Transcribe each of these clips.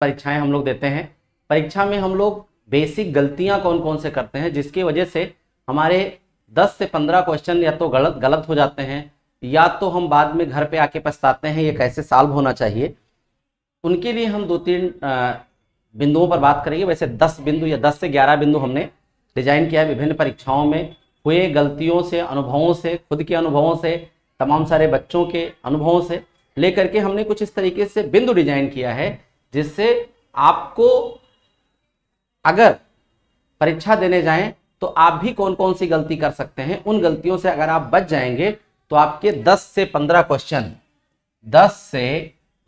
परीक्षाएं हम लोग देते हैं परीक्षा में हम लोग बेसिक गलतियां कौन कौन से करते हैं जिसकी वजह से हमारे 10 से 15 क्वेश्चन या तो गलत गलत हो जाते हैं या तो हम बाद में घर पे आके पछताते हैं ये कैसे सॉल्व होना चाहिए उनके लिए हम दो तीन बिंदुओं पर बात करेंगे वैसे 10 बिंदु या 10 से 11 बिंदु हमने डिजाइन किया है विभिन्न परीक्षाओं में हुए गलतियों से अनुभवों से खुद के अनुभवों से तमाम सारे बच्चों के अनुभवों से लेकर के हमने कुछ इस तरीके से बिंदु डिजाइन किया है जिससे आपको अगर परीक्षा देने जाएं तो आप भी कौन कौन सी गलती कर सकते हैं उन गलतियों से अगर आप बच जाएंगे तो आपके 10 से 15 क्वेश्चन 10 से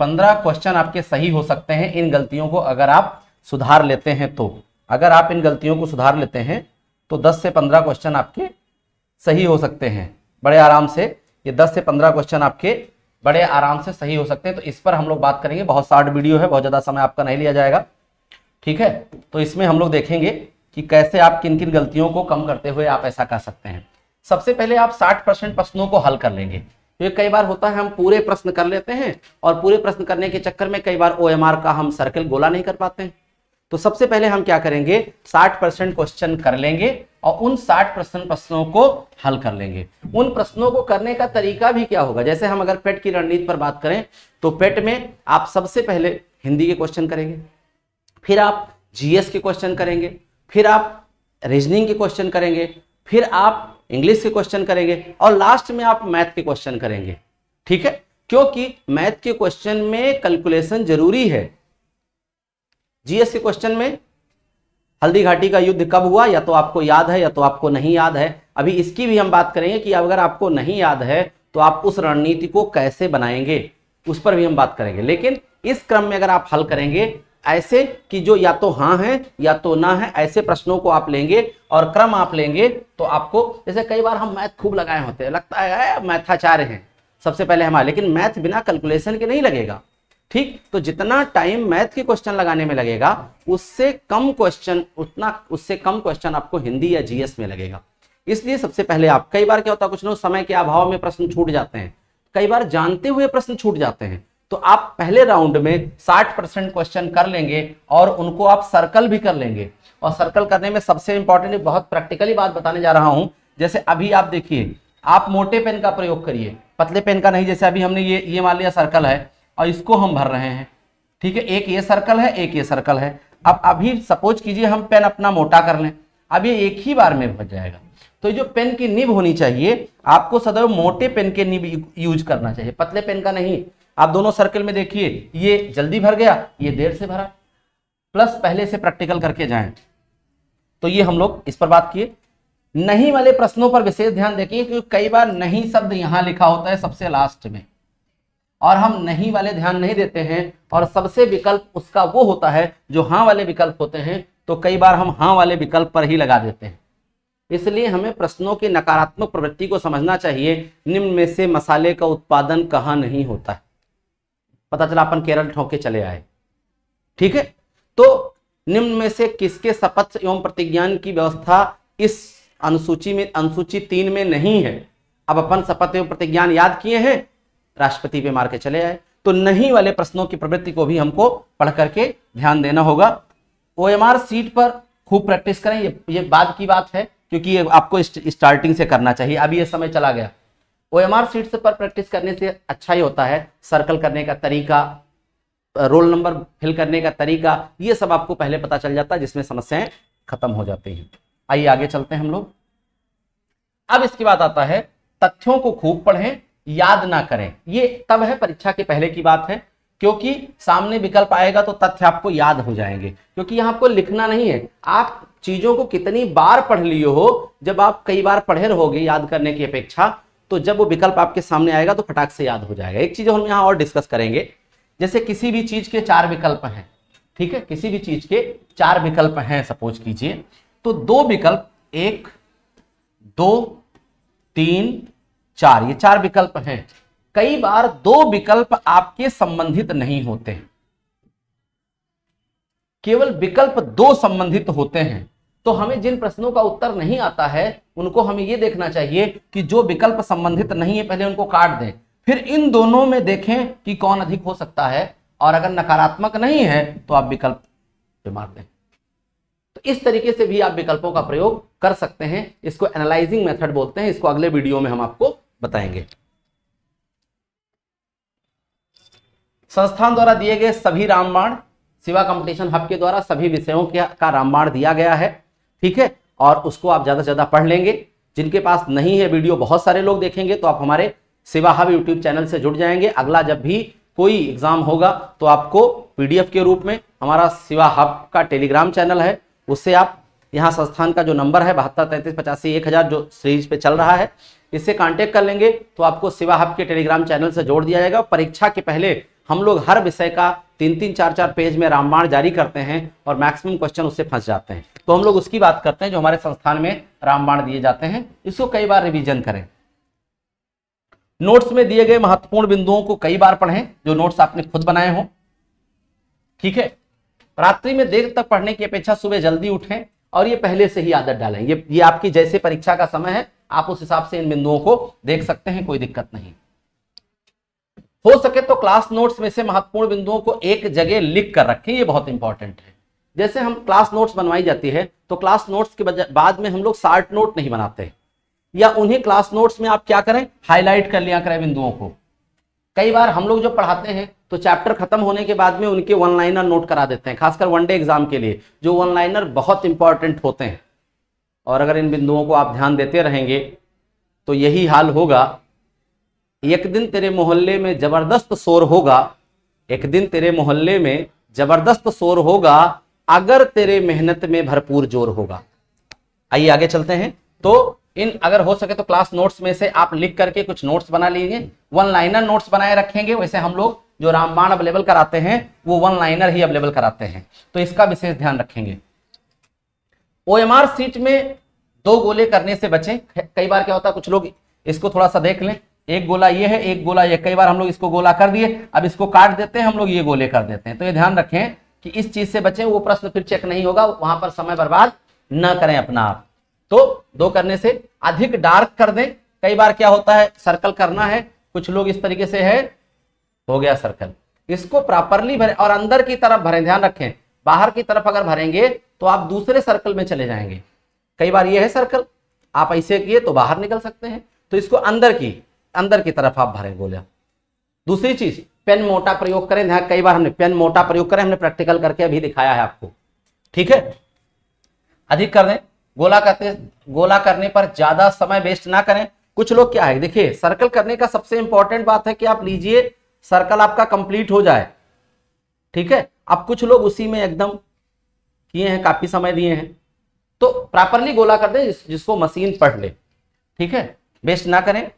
15 क्वेश्चन आपके सही हो सकते हैं इन गलतियों को अगर आप सुधार लेते हैं तो अगर आप इन गलतियों को सुधार लेते हैं तो 10 से 15 क्वेश्चन आपके सही हो सकते हैं बड़े आराम से ये 10 से 15 क्वेश्चन आपके बड़े आराम से सही हो सकते हैं तो इस पर हम लोग बात करेंगे बहुत शार्ट वीडियो है बहुत ज़्यादा समय आपका नहीं लिया जाएगा ठीक है तो इसमें हम लोग देखेंगे कि कैसे आप किन किन गलतियों को कम करते हुए आप ऐसा कर सकते हैं सबसे पहले आप 60 परसेंट प्रश्नों को हल कर लेंगे क्योंकि तो कई बार होता है हम पूरे प्रश्न कर लेते हैं और पूरे प्रश्न करने के चक्कर में कई बार ओ का हम सर्कल गोला नहीं कर पाते हैं तो सबसे पहले हम क्या करेंगे 60 परसेंट क्वेश्चन कर लेंगे और उन 60 परसेंट प्रश्नों को हल कर लेंगे उन प्रश्नों को करने का तरीका भी क्या होगा जैसे हम अगर पेट की रणनीति पर बात करें तो पेट में आप सबसे पहले हिंदी के क्वेश्चन करेंगे फिर आप जीएस के क्वेश्चन करेंगे फिर आप रीजनिंग के क्वेश्चन करेंगे फिर आप इंग्लिश के क्वेश्चन करेंगे और लास्ट में आप मैथ के क्वेश्चन करेंगे ठीक है क्योंकि मैथ के क्वेश्चन में कैलकुलेशन जरूरी है जीएस के क्वेश्चन में हल्दी घाटी का युद्ध कब हुआ या तो आपको याद है या तो आपको नहीं याद है अभी इसकी भी हम बात करेंगे कि अगर आपको नहीं याद है तो आप उस रणनीति को कैसे बनाएंगे उस पर भी हम बात करेंगे लेकिन इस क्रम में अगर आप हल करेंगे ऐसे कि जो या तो हाँ है या तो ना है ऐसे प्रश्नों को आप लेंगे और क्रम आप लेंगे तो आपको जैसे कई बार हम मैथ खूब लगाए होते हैं लगता है मैथाचार्य हैं सबसे पहले हमारे लेकिन मैथ बिना कैलकुलेशन के नहीं लगेगा ठीक तो जितना टाइम मैथ के क्वेश्चन लगाने में लगेगा उससे कम क्वेश्चन उतना उससे कम क्वेश्चन आपको हिंदी या जीएस में लगेगा इसलिए सबसे पहले आप कई बार क्या होता है कुछ लोग समय के अभाव में प्रश्न छूट जाते हैं कई बार जानते हुए प्रश्न छूट जाते हैं तो आप पहले राउंड में 60 परसेंट क्वेश्चन कर लेंगे और उनको आप सर्कल भी कर लेंगे और सर्कल करने में सबसे इंपॉर्टेंट बहुत प्रैक्टिकली बात बताने जा रहा हूं जैसे अभी आप देखिए आप मोटे पेन का प्रयोग करिए पतले पेन का नहीं जैसे अभी हमने ये ये मान लिया सर्कल है और इसको हम भर रहे हैं ठीक है एक ये सर्कल है एक ये सर्कल है अब अभी सपोज कीजिए हम पेन अपना मोटा कर लें अब ये एक ही बार में भर जाएगा तो जो पेन की निब होनी चाहिए आपको सदैव मोटे पेन के निब यूज करना चाहिए पतले पेन का नहीं आप दोनों सर्कल में देखिए ये जल्दी भर गया ये देर से भरा प्लस पहले से प्रैक्टिकल करके जाए तो ये हम लोग इस पर बात किए नहीं वाले प्रश्नों पर विशेष ध्यान देखिए क्योंकि कई बार नहीं शब्द यहां लिखा होता है सबसे लास्ट में और हम नहीं वाले ध्यान नहीं देते हैं और सबसे विकल्प उसका वो होता है जो हाँ वाले विकल्प होते हैं तो कई बार हम हाँ वाले विकल्प पर ही लगा देते हैं इसलिए हमें प्रश्नों की नकारात्मक प्रवृत्ति को समझना चाहिए निम्न में से मसाले का उत्पादन कहाँ नहीं होता है पता चला अपन केरल ठोंके चले आए ठीक है तो निम्न में से किसके शपथ एवं प्रतिज्ञान की व्यवस्था इस अनुसूची में अनुसूची तीन में नहीं है अब अपन शपथ एवं प्रतिज्ञान याद किए हैं राष्ट्रपति पे मार के चले आए तो नहीं वाले प्रश्नों की प्रवृत्ति को भी हमको पढ़ करके ध्यान देना होगा आर सीट पर खूब प्रैक्टिस करें ये ये बाद की बात है क्योंकि ये आपको स्टार्टिंग से करना चाहिए अभी ये समय चला गया आर सीट पर प्रैक्टिस करने से अच्छा ही होता है सर्कल करने का तरीका रोल नंबर फिल करने का तरीका ये सब आपको पहले पता चल जाता है जिसमें समस्याएं खत्म हो जाती हैं आइए आगे चलते हैं हम लोग अब इसके बाद आता है तथ्यों को खूब पढ़ें याद ना करें ये तब है परीक्षा के पहले की बात है क्योंकि सामने विकल्प आएगा तो तथ्य आपको याद हो जाएंगे क्योंकि यहां आपको लिखना नहीं है आप चीजों को कितनी बार पढ़ लिए हो जब आप कई बार पढ़े रहोगे याद करने की अपेक्षा तो जब वो विकल्प आपके सामने आएगा तो फटाक से याद हो जाएगा एक चीज हम यहाँ और डिस्कस करेंगे जैसे किसी भी चीज के चार विकल्प हैं ठीक है किसी भी चीज के चार विकल्प हैं सपोज कीजिए तो दो विकल्प एक दो तीन चार ये चार विकल्प हैं कई बार दो विकल्प आपके संबंधित नहीं होते केवल विकल्प दो संबंधित होते हैं तो हमें जिन प्रश्नों का उत्तर नहीं आता है उनको हमें यह देखना चाहिए कि जो विकल्प संबंधित नहीं है पहले उनको काट दें फिर इन दोनों में देखें कि कौन अधिक हो सकता है और अगर नकारात्मक नहीं है तो आप विकल्प मार दें तो इस तरीके से भी आप विकल्पों का प्रयोग कर सकते हैं इसको एनालाइजिंग मेथड बोलते हैं इसको अगले वीडियो में हम आपको बताएंगे संस्थान द्वारा दिए गए सभी रामबाण सिवा कंपटीशन हब के द्वारा सभी विषयों का रामबाण दिया गया है ठीक है और उसको आप ज़्यादा से ज़्यादा पढ़ लेंगे जिनके पास नहीं है वीडियो बहुत सारे लोग देखेंगे तो आप हमारे सिवा हब यूट्यूब चैनल से जुड़ जाएंगे अगला जब भी कोई एग्जाम होगा तो आपको पीडीएफ के रूप में हमारा सिवा हब का टेलीग्राम चैनल है उससे आप यहाँ संस्थान का जो नंबर है बहत्तर तैंतीस पचासी एक हज़ार जो सीरीज पे चल रहा है इससे कांटेक्ट कर लेंगे तो आपको सिवा हब के टेलीग्राम चैनल से जोड़ दिया जाएगा परीक्षा के पहले हम लोग हर विषय का तीन तीन चार चार पेज में रामबाण जारी करते हैं और मैक्सिमम क्वेश्चन उससे फंस जाते हैं तो हम लोग उसकी बात करते हैं जो हमारे संस्थान में रामबाण दिए जाते हैं इसको कई बार रिविजन करें नोट्स में दिए गए महत्वपूर्ण बिंदुओं को कई बार पढ़ें जो नोट्स आपने खुद बनाए हों ठीक है रात्रि में देर तक पढ़ने की अपेक्षा सुबह जल्दी उठें और ये पहले से ही आदत डालें ये ये आपकी जैसे परीक्षा का समय है आप उस हिसाब से इन बिंदुओं को देख सकते हैं कोई दिक्कत नहीं हो सके तो क्लास नोट्स में से महत्वपूर्ण बिंदुओं को एक जगह लिख कर रखें ये बहुत इंपॉर्टेंट है जैसे हम क्लास नोट्स बनवाई जाती है तो क्लास नोट्स के बाद में हम लोग शार्ट नोट नहीं बनाते या उन्हीं क्लास नोट्स में आप क्या करें हाईलाइट कर लिया करें बिंदुओं को कई बार हम लोग जो पढ़ाते हैं तो चैप्टर खत्म होने के बाद में उनके वन लाइनर नोट करा देते हैं खासकर वन डे एग्जाम के लिए जो वन लाइनर बहुत इंपॉर्टेंट होते हैं और अगर इन बिंदुओं को आप ध्यान देते रहेंगे तो यही हाल होगा एक दिन तेरे मोहल्ले में ज़बरदस्त शोर होगा एक दिन तेरे मोहल्ले में ज़बरदस्त शोर होगा अगर तेरे मेहनत में भरपूर जोर होगा आइए आगे चलते हैं तो इन अगर हो सके तो क्लास नोट्स में से आप लिख करके कुछ नोट्स बना लीजिए वन लाइनर नोट्स बनाए रखेंगे वैसे हम लोग जो रामबाण अवेलेबल कराते हैं वो वन लाइनर ही अवेलेबल कराते हैं तो इसका विशेष ध्यान रखेंगे ओएमआर सीट में दो गोले करने से बचें कई बार क्या होता है कुछ लोग इसको थोड़ा सा देख लें एक गोला ये है एक गोला ये कई बार हम लोग इसको गोला कर दिए अब इसको काट देते हैं हम लोग ये गोले कर देते हैं तो ये ध्यान रखें कि इस चीज से बचें वो प्रश्न फिर चेक नहीं होगा वहां पर समय बर्बाद न करें अपना आप तो दो करने से अधिक डार्क कर दें कई बार क्या होता है सर्कल करना है कुछ लोग इस तरीके से है हो गया सर्कल इसको प्रॉपरली भरें और अंदर की तरफ भरें ध्यान रखें बाहर की तरफ अगर भरेंगे तो आप दूसरे सर्कल में चले जाएंगे कई बार ये है सर्कल आप ऐसे किए तो बाहर निकल सकते हैं तो इसको अंदर की अंदर की तरफ आप भरें गोलियां दूसरी चीज पेन मोटा प्रयोग करें ध्यान कई बार हमने पेन मोटा प्रयोग करें हमने प्रैक्टिकल करके अभी दिखाया है आपको ठीक है अधिक कर दें गोला करते गोला करने पर ज्यादा समय वेस्ट ना करें कुछ लोग क्या है देखिए सर्कल करने का सबसे इंपॉर्टेंट बात है कि आप लीजिए सर्कल आपका कंप्लीट हो जाए ठीक है अब कुछ लोग उसी में एकदम किए हैं काफी समय दिए हैं तो प्रॉपरली गोला कर दे जिस, जिसको मशीन पढ़ ले ठीक है वेस्ट ना करें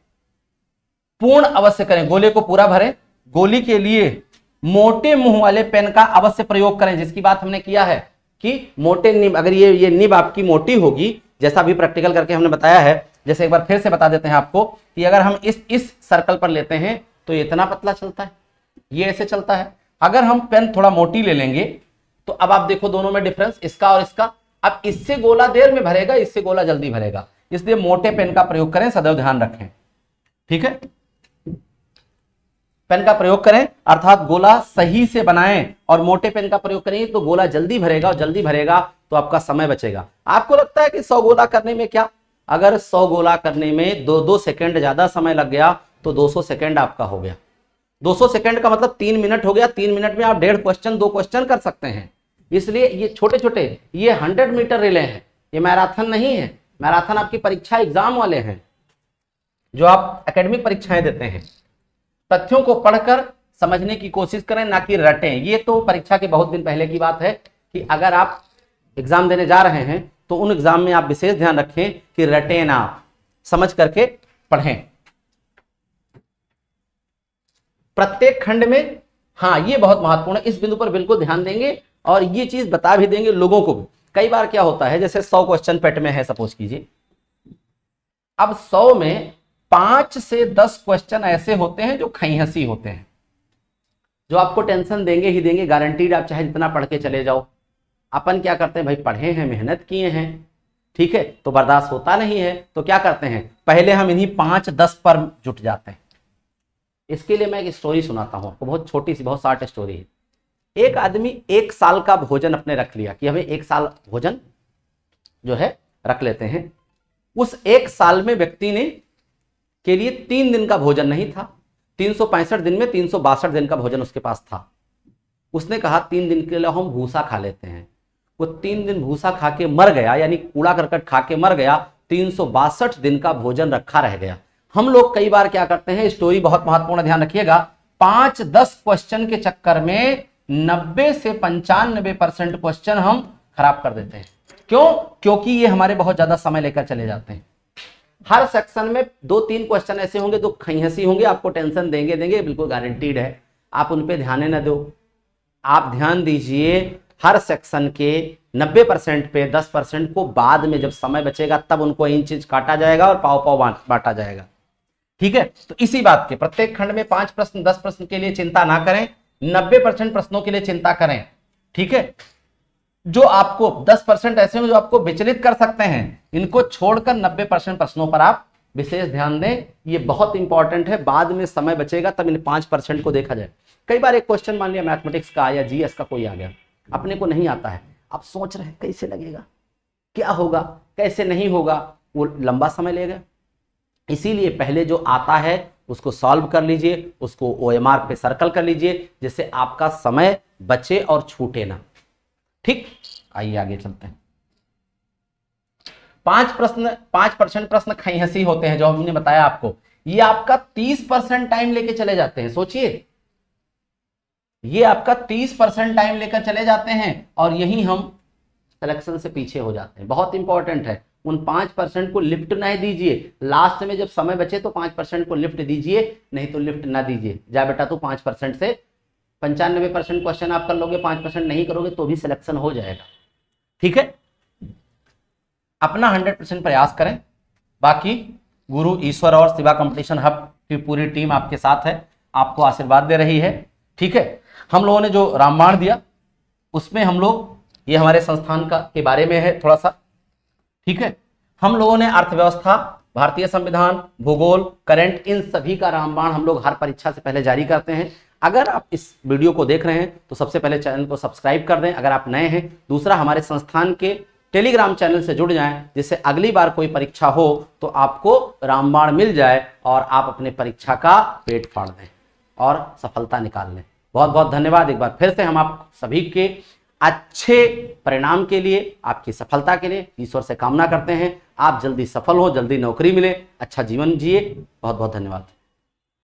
पूर्ण अवश्य करें गोले को पूरा भरें गोली के लिए मोटे मुंह वाले पेन का अवश्य प्रयोग करें जिसकी बात हमने किया है कि मोटे निब अगर ये ये निब आपकी मोटी होगी जैसा अभी प्रैक्टिकल करके हमने बताया है जैसे एक बार फिर से बता देते हैं आपको कि अगर हम इस इस सर्कल पर लेते हैं तो इतना पतला चलता है ये ऐसे चलता है अगर हम पेन थोड़ा मोटी ले लेंगे तो अब आप देखो दोनों में डिफरेंस इसका और इसका अब इससे गोला देर में भरेगा इससे गोला जल्दी भरेगा इसलिए मोटे पेन का प्रयोग करें सदैव ध्यान रखें ठीक है पेन का प्रयोग करें अर्थात गोला सही से बनाएं और मोटे पेन का प्रयोग करेंगे तो गोला जल्दी भरेगा और जल्दी भरेगा तो आपका समय बचेगा आपको लगता है कि सौ गोला करने में क्या अगर सौ गोला करने में दो दो सेकेंड ज्यादा समय लग गया तो दो सौ सेकेंड आपका हो गया 200 सेकंड का मतलब तीन मिनट हो गया तीन मिनट में आप डेढ़ क्वेश्चन दो क्वेश्चन कर सकते हैं इसलिए ये छोटे छोटे ये हंड्रेड मीटर रिले हैं ये मैराथन नहीं है मैराथन आपकी परीक्षा एग्जाम वाले हैं जो आप एकेडमिक परीक्षाएं देते हैं तथ्यों को पढ़कर समझने की कोशिश करें ना कि रटें ये तो परीक्षा के बहुत दिन पहले की बात है कि अगर आप एग्जाम देने जा रहे हैं तो उन एग्जाम में आप विशेष ध्यान रखें कि रटें ना समझ करके पढ़ें प्रत्येक खंड में हाँ ये बहुत महत्वपूर्ण है इस बिंदु पर बिल्कुल ध्यान देंगे और ये चीज बता भी देंगे लोगों को भी कई बार क्या होता है जैसे सौ क्वेश्चन पेट में है सपोज कीजिए अब सौ में पांच से दस क्वेश्चन ऐसे होते हैं जो खई होते हैं जो आपको टेंशन देंगे ही देंगे गारंटीड आप चाहे जितना पढ़ के चले जाओ अपन क्या करते हैं भाई पढ़े हैं मेहनत किए हैं ठीक है तो बर्दाश्त होता नहीं है तो क्या करते हैं पहले हम इन्हीं पांच दस पर जुट जाते हैं इसके लिए मैं एक स्टोरी सुनाता हूँ आपको बहुत छोटी सी बहुत शार्ट स्टोरी है एक आदमी एक साल का भोजन अपने रख लिया कि हमें एक साल भोजन जो है रख लेते हैं उस एक साल में व्यक्ति ने के लिए तीन दिन का भोजन नहीं था तीन दिन में तीन दिन का भोजन उसके पास था उसने कहा तीन दिन के लिए हम भूसा खा लेते हैं वो तीन दिन भूसा खा के मर गया यानी कूड़ा करकट खा के मर गया तीन दिन का भोजन रखा रह गया हम लोग कई बार क्या करते हैं स्टोरी बहुत महत्वपूर्ण ध्यान रखिएगा पांच दस क्वेश्चन के चक्कर में नब्बे से पंचानबे परसेंट क्वेश्चन हम खराब कर देते हैं क्यों क्योंकि ये हमारे बहुत ज्यादा समय लेकर चले जाते हैं हर सेक्शन में दो तीन क्वेश्चन ऐसे होंगे जो हंसी होंगे आपको टेंशन देंगे देंगे बिल्कुल गारंटीड है आप उन पर ध्यान ना दो आप ध्यान दीजिए हर सेक्शन के 90 परसेंट पे 10 परसेंट को बाद में जब समय बचेगा तब उनको इंच इंच काटा जाएगा और पाव पाव बांटा जाएगा ठीक है तो इसी बात के प्रत्येक खंड में पांच प्रश्न दस प्रश्न के लिए चिंता ना करें नब्बे परसेंट प्रश्नों के लिए चिंता करें ठीक है जो आपको दस परसेंट ऐसे हो जो आपको विचलित कर सकते हैं इनको छोड़कर नब्बे परसेंट प्रश्नों पर आप विशेष ध्यान दें ये बहुत इंपॉर्टेंट है बाद में समय बचेगा तब इन पांच परसेंट को देखा जाए कई बार एक क्वेश्चन मान लिया मैथमेटिक्स का या जीएस का कोई आ गया अपने को नहीं आता है आप सोच रहे हैं कैसे लगेगा क्या होगा कैसे नहीं होगा वो लंबा समय लेगा इसीलिए पहले जो आता है उसको सॉल्व कर लीजिए उसको ओ एम आर पे सर्कल कर लीजिए जिससे आपका समय बचे और छूटे ना ठीक आइए आगे चलते हैं पांच प्रश्न पांच परसेंट प्रश्न खई हंसी होते हैं जो हमने बताया आपको ये आपका तीस परसेंट टाइम लेके चले जाते हैं सोचिए ये आपका तीस परसेंट टाइम लेकर चले जाते हैं और यही हम सिलेक्शन से पीछे हो जाते हैं बहुत इंपॉर्टेंट है उन पांच परसेंट को लिफ्ट ना दीजिए लास्ट में जब समय बचे तो पांच परसेंट को लिफ्ट दीजिए नहीं तो लिफ्ट ना दीजिए जा बेटा तू पांच परसेंट से पंचानवे परसेंट क्वेश्चन आप कर लोगे पांच परसेंट नहीं करोगे तो भी सिलेक्शन हो जाएगा ठीक है अपना हंड्रेड परसेंट प्रयास करें बाकी गुरु ईश्वर और सिवा कॉम्पिटिशन हब की पूरी टीम आपके साथ है आपको आशीर्वाद दे रही है ठीक है हम लोगों ने जो रामबाण दिया उसमें हम लोग ये हमारे संस्थान का के बारे में है थोड़ा सा ठीक है हम लोगों ने अर्थव्यवस्था भारतीय संविधान भूगोल करंट इन सभी का रामबाण हम लोग हर परीक्षा से पहले जारी करते हैं अगर आप इस वीडियो को देख रहे हैं तो सबसे पहले चैनल को सब्सक्राइब कर दें अगर आप नए हैं दूसरा हमारे संस्थान के टेलीग्राम चैनल से जुड़ जाएं जिससे अगली बार कोई परीक्षा हो तो आपको रामबाण मिल जाए और आप अपने परीक्षा का पेट फाड़ दें और सफलता निकाल लें बहुत बहुत धन्यवाद एक बार फिर से हम आप सभी के अच्छे परिणाम के लिए आपकी सफलता के लिए ईश्वर से कामना करते हैं आप जल्दी सफल हो जल्दी नौकरी मिले अच्छा जीवन जिए बहुत बहुत धन्यवाद